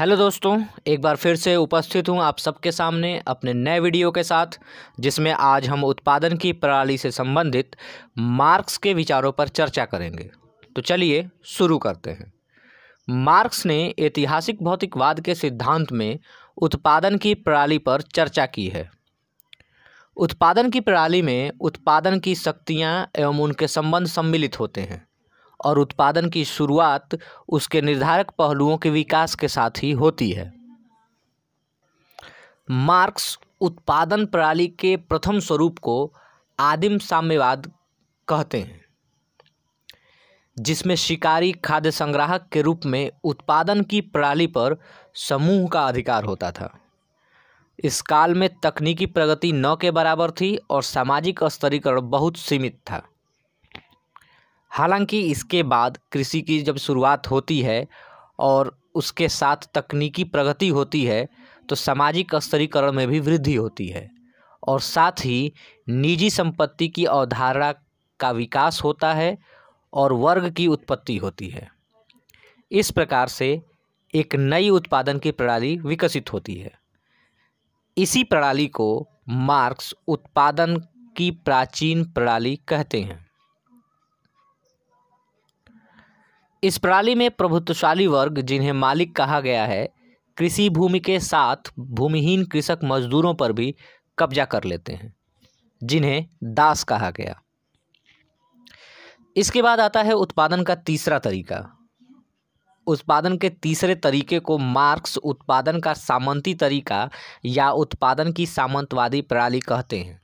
hello दोस्तों एक बार फिर से उपस्थित हूँ आप सबके सामने अपने नए वीडियो के साथ जिसमें आज हम उत्पादन की प्रणाली से संबंधित मार्क्स के विचारों पर चर्चा करेंगे तो चलिए शुरू करते हैं मार्क्स ने ऐतिहासिक भौतिकवाद के सिद्धांत में उत्पादन की प्रणाली पर चर्चा की है उत्पादन की प्रणाली में उत्पादन की शक्तियाँ एवं उनके संबंध सम्मिलित होते हैं और उत्पादन की शुरुआत उसके निर्धारक पहलुओं के विकास के साथ ही होती है मार्क्स उत्पादन प्रणाली के प्रथम स्वरूप को आदिम साम्यवाद कहते हैं जिसमें शिकारी खाद्य संग्राहक के रूप में उत्पादन की प्रणाली पर समूह का अधिकार होता था इस काल में तकनीकी प्रगति न के बराबर थी और सामाजिक स्तरीकरण बहुत सीमित था हालांकि इसके बाद कृषि की जब शुरुआत होती है और उसके साथ तकनीकी प्रगति होती है तो सामाजिक स्तरीकरण में भी वृद्धि होती है और साथ ही निजी संपत्ति की अवधारणा का विकास होता है और वर्ग की उत्पत्ति होती है इस प्रकार से एक नई उत्पादन की प्रणाली विकसित होती है इसी प्रणाली को मार्क्स उत्पादन की प्राचीन प्रणाली कहते हैं इस प्रणाली में प्रभुत्वशाली वर्ग जिन्हें मालिक कहा गया है कृषि भूमि के साथ भूमिहीन कृषक मजदूरों पर भी कब्जा कर लेते हैं जिन्हें दास कहा गया इसके बाद आता है उत्पादन का तीसरा तरीका उत्पादन के तीसरे तरीके को मार्क्स उत्पादन का सामंती तरीका या उत्पादन की सामंतवादी प्रणाली कहते हैं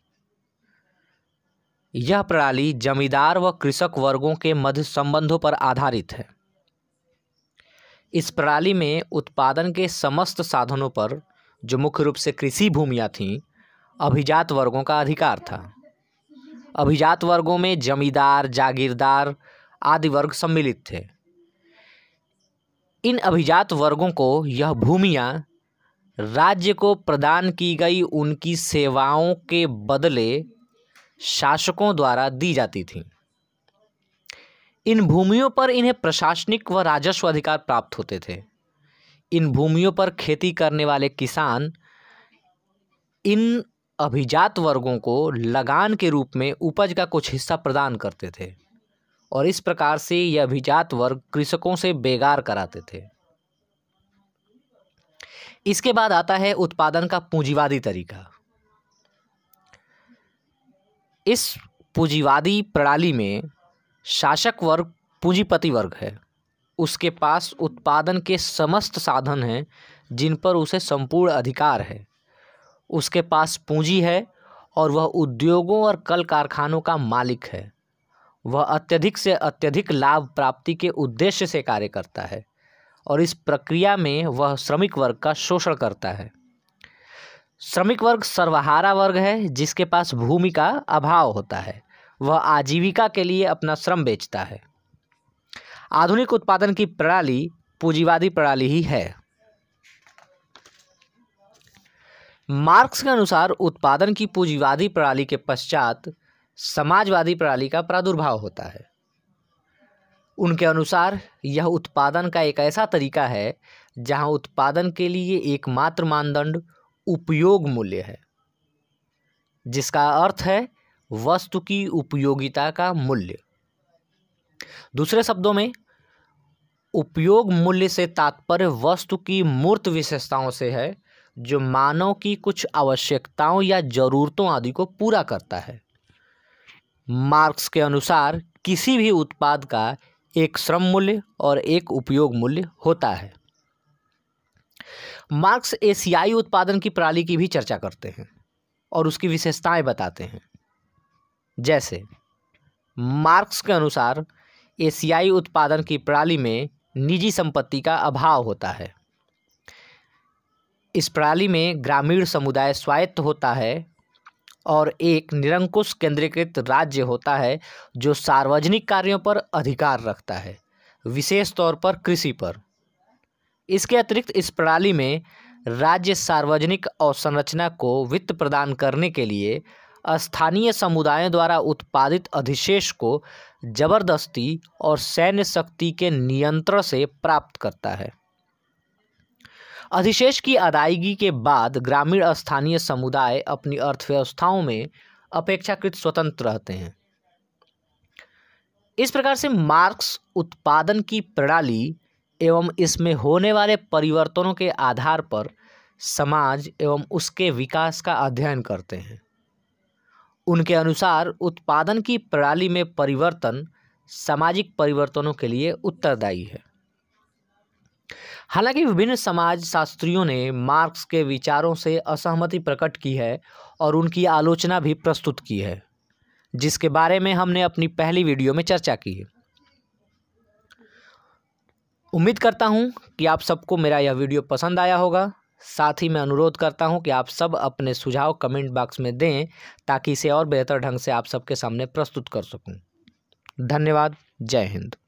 यह प्रणाली जमींदार व कृषक वर्गों के मध्य संबंधों पर आधारित है इस प्रणाली में उत्पादन के समस्त साधनों पर जो मुख्य रूप से कृषि भूमियाँ थीं अभिजात वर्गों का अधिकार था अभिजात वर्गों में जमींदार जागीरदार आदि वर्ग सम्मिलित थे इन अभिजात वर्गों को यह भूमियाँ राज्य को प्रदान की गई उनकी सेवाओं के बदले शासकों द्वारा दी जाती थी इन भूमियों पर इन्हें प्रशासनिक व राजस्व अधिकार प्राप्त होते थे इन भूमियों पर खेती करने वाले किसान इन अभिजात वर्गों को लगान के रूप में उपज का कुछ हिस्सा प्रदान करते थे और इस प्रकार से यह अभिजात वर्ग कृषकों से बेगार कराते थे इसके बाद आता है उत्पादन का पूंजीवादी तरीका इस पूंजीवादी प्रणाली में शासक वर्ग पूँजीपति वर्ग है उसके पास उत्पादन के समस्त साधन हैं जिन पर उसे संपूर्ण अधिकार है उसके पास पूंजी है और वह उद्योगों और कल कारखानों का मालिक है वह अत्यधिक से अत्यधिक लाभ प्राप्ति के उद्देश्य से कार्य करता है और इस प्रक्रिया में वह श्रमिक वर्ग का शोषण करता है श्रमिक वर्ग सर्वहारा वर्ग है जिसके पास भूमि का अभाव होता है वह आजीविका के लिए अपना श्रम बेचता है आधुनिक उत्पादन की प्रणाली पूंजीवादी प्रणाली ही है मार्क्स के अनुसार उत्पादन की पूंजीवादी प्रणाली के पश्चात समाजवादी प्रणाली का प्रादुर्भाव होता है उनके अनुसार यह उत्पादन का एक ऐसा तरीका है जहां उत्पादन के लिए एकमात्र मानदंड उपयोग मूल्य है जिसका अर्थ है वस्तु की उपयोगिता का मूल्य दूसरे शब्दों में उपयोग मूल्य से तात्पर्य वस्तु की मूर्त विशेषताओं से है जो मानव की कुछ आवश्यकताओं या जरूरतों आदि को पूरा करता है मार्क्स के अनुसार किसी भी उत्पाद का एक श्रम मूल्य और एक उपयोग मूल्य होता है मार्क्स एशियाई उत्पादन की प्रणाली की भी चर्चा करते हैं और उसकी विशेषताएं बताते हैं जैसे मार्क्स के अनुसार एशियाई उत्पादन की प्रणाली में निजी संपत्ति का अभाव होता है इस प्रणाली में ग्रामीण समुदाय स्वायत्त होता है और एक निरंकुश केंद्रीकृत राज्य होता है जो सार्वजनिक कार्यों पर अधिकार रखता है विशेष तौर पर कृषि पर इसके अतिरिक्त इस प्रणाली में राज्य सार्वजनिक अवसंरचना को वित्त प्रदान करने के लिए स्थानीय समुदायों द्वारा उत्पादित अधिशेष को जबरदस्ती और सैन्य शक्ति के नियंत्रण से प्राप्त करता है अधिशेष की अदायगी के बाद ग्रामीण स्थानीय समुदाय अपनी अर्थव्यवस्थाओं में अपेक्षाकृत स्वतंत्र रहते हैं इस प्रकार से मार्क्स उत्पादन की प्रणाली एवं इसमें होने वाले परिवर्तनों के आधार पर समाज एवं उसके विकास का अध्ययन करते हैं उनके अनुसार उत्पादन की प्रणाली में परिवर्तन सामाजिक परिवर्तनों के लिए उत्तरदायी है हालांकि विभिन्न समाज शास्त्रियों ने मार्क्स के विचारों से असहमति प्रकट की है और उनकी आलोचना भी प्रस्तुत की है जिसके बारे में हमने अपनी पहली वीडियो में चर्चा की है उम्मीद करता हूँ कि आप सबको मेरा यह वीडियो पसंद आया होगा साथ ही मैं अनुरोध करता हूँ कि आप सब अपने सुझाव कमेंट बॉक्स में दें ताकि इसे और बेहतर ढंग से आप सबके सामने प्रस्तुत कर सकूँ धन्यवाद जय हिंद